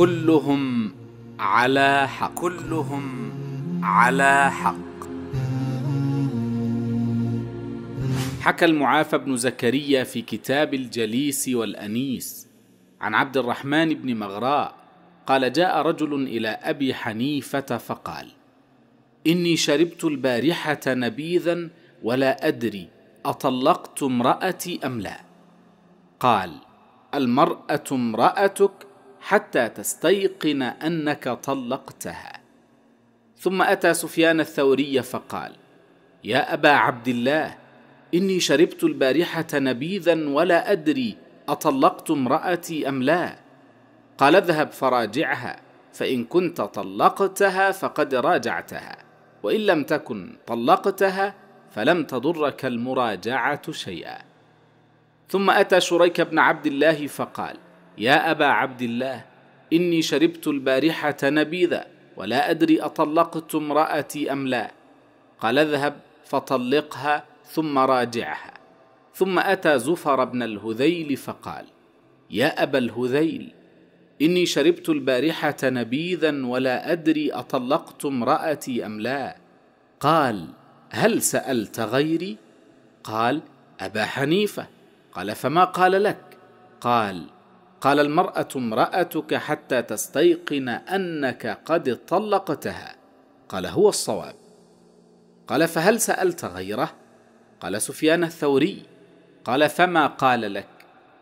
كلهم على حق كلهم على حق حكى المعافى بن زكريا في كتاب الجليس والانيس عن عبد الرحمن بن مغراء قال جاء رجل الى ابي حنيفه فقال اني شربت البارحه نبيذا ولا ادري اطلقت امراتي ام لا قال المراه امراتك حتى تستيقن انك طلقتها ثم اتى سفيان الثوري فقال يا ابا عبد الله اني شربت البارحه نبيذا ولا ادري اطلقت امراتي ام لا قال اذهب فراجعها فان كنت طلقتها فقد راجعتها وان لم تكن طلقتها فلم تضرك المراجعه شيئا ثم اتى شريك بن عبد الله فقال يا ابا عبد الله اني شربت البارحه نبيذا ولا ادري اطلقت امراتي ام لا قال اذهب فطلقها ثم راجعها ثم اتى زفر بن الهذيل فقال يا ابا الهذيل اني شربت البارحه نبيذا ولا ادري اطلقت امراتي ام لا قال هل سالت غيري قال ابا حنيفه قال فما قال لك قال قال المراه امراتك حتى تستيقن انك قد طلقتها قال هو الصواب قال فهل سالت غيره قال سفيان الثوري قال فما قال لك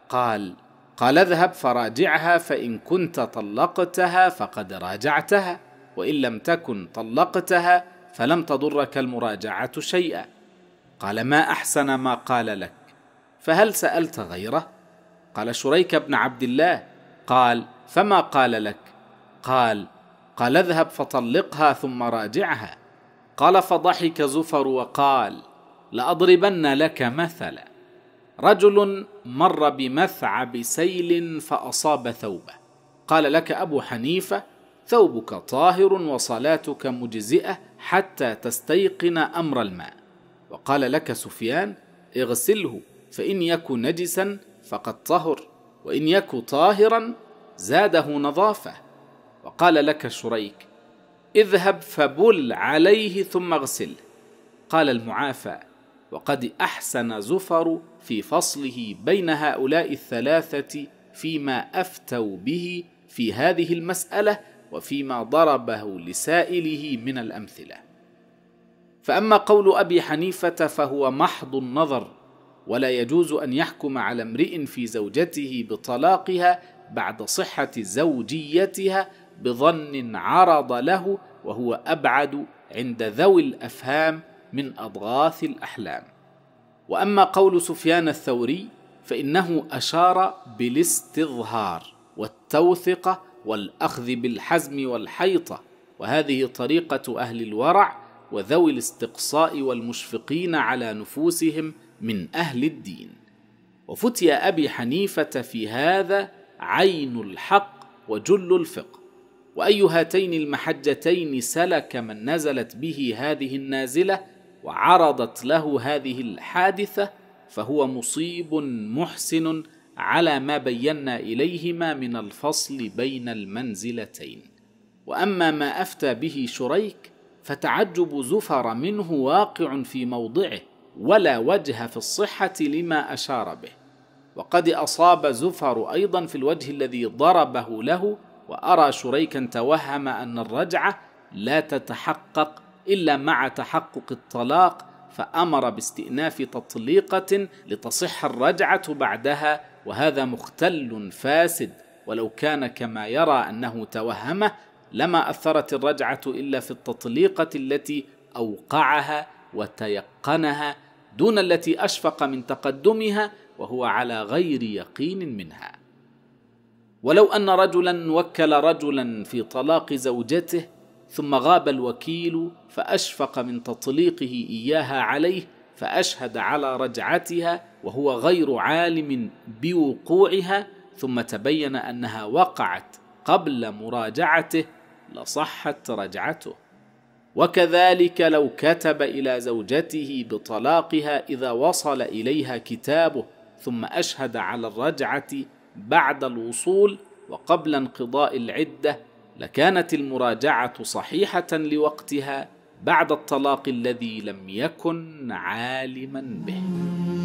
قال قال اذهب فراجعها فان كنت طلقتها فقد راجعتها وان لم تكن طلقتها فلم تضرك المراجعه شيئا قال ما احسن ما قال لك فهل سالت غيره قال شريك بن عبد الله قال فما قال لك قال قال اذهب فطلقها ثم راجعها قال فضحك زفر وقال لاضربن لك مثلا رجل مر بمثعب سيل فاصاب ثوبه قال لك ابو حنيفه ثوبك طاهر وصلاتك مجزئه حتى تستيقن امر الماء وقال لك سفيان اغسله فان يك نجسا فقد طهر وإن يك طاهرا زاده نظافة وقال لك شريك اذهب فبل عليه ثم اغسله قال المعافى وقد أحسن زفر في فصله بين هؤلاء الثلاثة فيما أفتوا به في هذه المسألة وفيما ضربه لسائله من الأمثلة فأما قول أبي حنيفة فهو محض النظر ولا يجوز ان يحكم على امرئ في زوجته بطلاقها بعد صحه زوجيتها بظن عرض له وهو ابعد عند ذوي الافهام من اضغاث الاحلام واما قول سفيان الثوري فانه اشار بالاستظهار والتوثقه والاخذ بالحزم والحيطه وهذه طريقه اهل الورع وذوي الاستقصاء والمشفقين على نفوسهم من اهل الدين وفتي ابي حنيفه في هذا عين الحق وجل الفقه واي هاتين المحجتين سلك من نزلت به هذه النازله وعرضت له هذه الحادثه فهو مصيب محسن على ما بينا اليهما من الفصل بين المنزلتين واما ما افتى به شريك فتعجب زفر منه واقع في موضعه ولا وجه في الصحه لما اشار به وقد اصاب زفر ايضا في الوجه الذي ضربه له وارى شريكا توهم ان الرجعه لا تتحقق الا مع تحقق الطلاق فامر باستئناف تطليقه لتصح الرجعه بعدها وهذا مختل فاسد ولو كان كما يرى انه توهمه لما اثرت الرجعه الا في التطليقه التي اوقعها وتيقنها دون التي اشفق من تقدمها وهو على غير يقين منها ولو ان رجلا وكل رجلا في طلاق زوجته ثم غاب الوكيل فاشفق من تطليقه اياها عليه فاشهد على رجعتها وهو غير عالم بوقوعها ثم تبين انها وقعت قبل مراجعته لصحت رجعته وكذلك لو كتب الى زوجته بطلاقها اذا وصل اليها كتابه ثم اشهد على الرجعه بعد الوصول وقبل انقضاء العده لكانت المراجعه صحيحه لوقتها بعد الطلاق الذي لم يكن عالما به